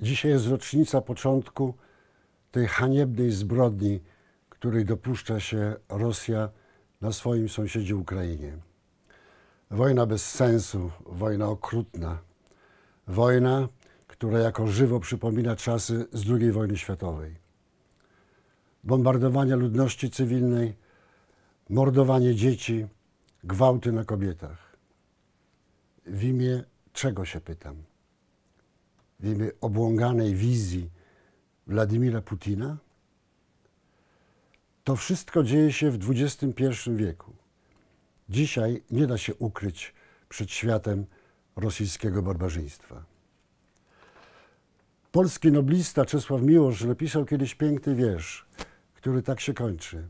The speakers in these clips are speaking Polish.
Dzisiaj jest rocznica początku tej haniebnej zbrodni, której dopuszcza się Rosja na swoim sąsiedzi Ukrainie. Wojna bez sensu, wojna okrutna, wojna, która jako żywo przypomina czasy z II wojny światowej. Bombardowania ludności cywilnej, mordowanie dzieci, gwałty na kobietach. W imię czego się pytam? obłąganej wizji Władimira Putina, to wszystko dzieje się w XXI wieku. Dzisiaj nie da się ukryć przed światem rosyjskiego barbarzyństwa. Polski noblista Czesław Miłosz napisał kiedyś piękny wiersz, który tak się kończy.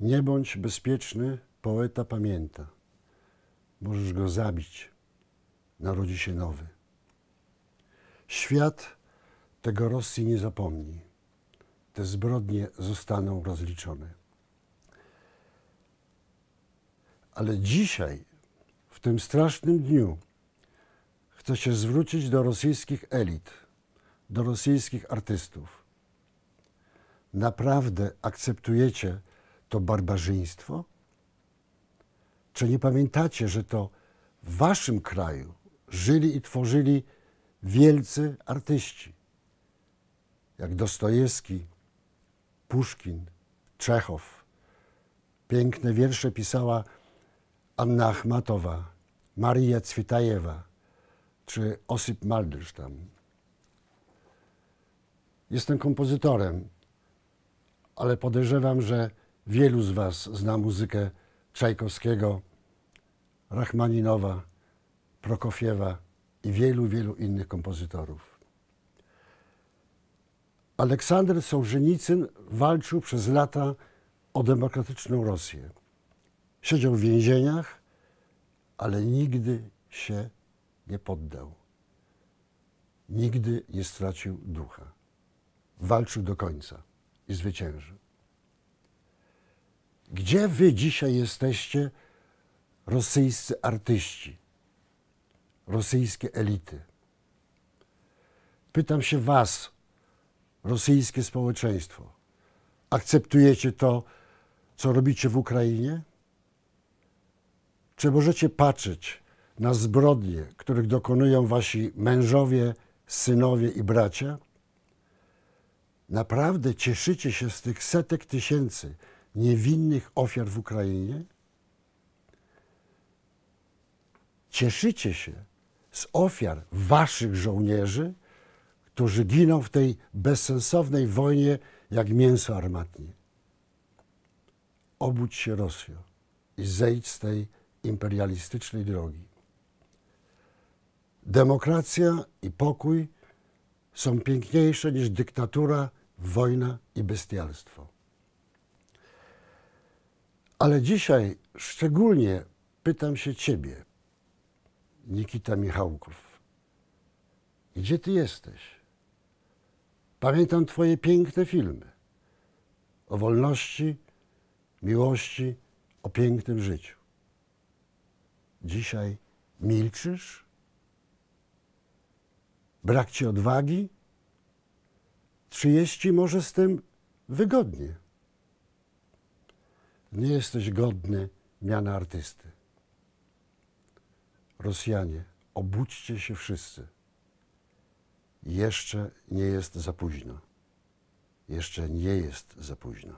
Nie bądź bezpieczny, poeta pamięta. Możesz go zabić. Narodzi się nowy. Świat tego Rosji nie zapomni. Te zbrodnie zostaną rozliczone. Ale dzisiaj, w tym strasznym dniu, chcę się zwrócić do rosyjskich elit, do rosyjskich artystów. Naprawdę akceptujecie to barbarzyństwo? Czy nie pamiętacie, że to w waszym kraju żyli i tworzyli wielcy artyści, jak Dostojewski, Puszkin, Czechow. Piękne wiersze pisała Anna Achmatowa, Maria Cwitajewa czy Osip Maldysztam. Jestem kompozytorem, ale podejrzewam, że wielu z Was zna muzykę Czajkowskiego, Rachmaninowa, Prokofiewa i wielu, wielu innych kompozytorów. Aleksander Sołżenicyn walczył przez lata o demokratyczną Rosję. Siedział w więzieniach, ale nigdy się nie poddał. Nigdy nie stracił ducha. Walczył do końca i zwyciężył. Gdzie wy dzisiaj jesteście, rosyjscy artyści? rosyjskie elity. Pytam się Was, rosyjskie społeczeństwo, akceptujecie to, co robicie w Ukrainie? Czy możecie patrzeć na zbrodnie, których dokonują Wasi mężowie, synowie i bracia? Naprawdę cieszycie się z tych setek tysięcy niewinnych ofiar w Ukrainie? Cieszycie się, z ofiar waszych żołnierzy, którzy giną w tej bezsensownej wojnie jak mięso armatnie. Obudź się Rosjo i zejdź z tej imperialistycznej drogi. Demokracja i pokój są piękniejsze niż dyktatura, wojna i bestialstwo. Ale dzisiaj szczególnie pytam się Ciebie, Nikita Michałków. Gdzie ty jesteś? Pamiętam twoje piękne filmy o wolności, miłości, o pięknym życiu. Dzisiaj milczysz? Brak ci odwagi? Czy jest ci może z tym wygodnie? Nie jesteś godny miana artysty. Rosjanie, obudźcie się wszyscy. Jeszcze nie jest za późno. Jeszcze nie jest za późno.